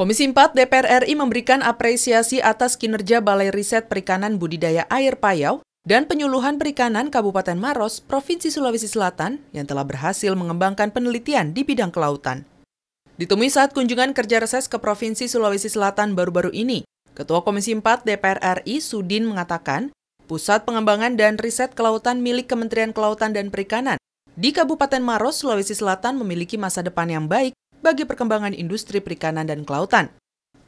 Komisi 4 DPR RI memberikan apresiasi atas kinerja Balai Riset Perikanan Budidaya Air Payau dan Penyuluhan Perikanan Kabupaten Maros, Provinsi Sulawesi Selatan yang telah berhasil mengembangkan penelitian di bidang kelautan. Ditemui saat kunjungan kerja reses ke Provinsi Sulawesi Selatan baru-baru ini, Ketua Komisi 4 DPR RI Sudin mengatakan Pusat Pengembangan dan Riset Kelautan milik Kementerian Kelautan dan Perikanan di Kabupaten Maros, Sulawesi Selatan memiliki masa depan yang baik bagi perkembangan industri perikanan dan kelautan,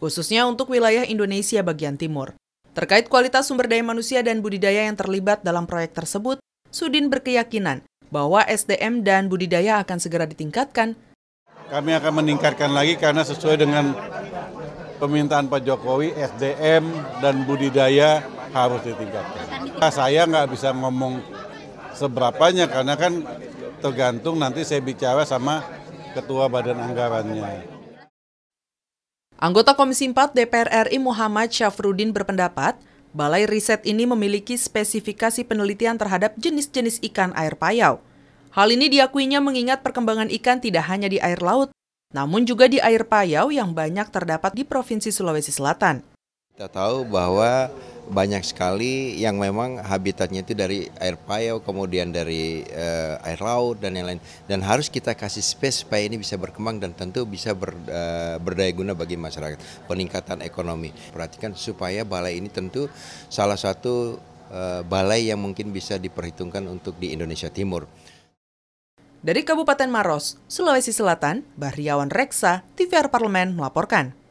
khususnya untuk wilayah Indonesia bagian timur. Terkait kualitas sumber daya manusia dan budidaya yang terlibat dalam proyek tersebut, Sudin berkeyakinan bahwa SDM dan budidaya akan segera ditingkatkan. Kami akan meningkatkan lagi karena sesuai dengan permintaan Pak Jokowi, SDM dan budidaya harus ditingkatkan. Nah, saya nggak bisa ngomong seberapanya karena kan tergantung nanti saya bicara sama ketua badan anggarannya. Anggota Komisi 4 DPR RI Muhammad Syafrudin berpendapat, Balai Riset ini memiliki spesifikasi penelitian terhadap jenis-jenis ikan air payau. Hal ini diakuinya mengingat perkembangan ikan tidak hanya di air laut, namun juga di air payau yang banyak terdapat di Provinsi Sulawesi Selatan. Kita tahu bahwa banyak sekali yang memang habitatnya itu dari air payau, kemudian dari uh, air laut dan lain lain. Dan harus kita kasih space supaya ini bisa berkembang dan tentu bisa ber, uh, berdaya guna bagi masyarakat. Peningkatan ekonomi. Perhatikan supaya balai ini tentu salah satu uh, balai yang mungkin bisa diperhitungkan untuk di Indonesia Timur. Dari Kabupaten Maros, Sulawesi Selatan, Bahriawan Reksa, TVR Parlemen melaporkan.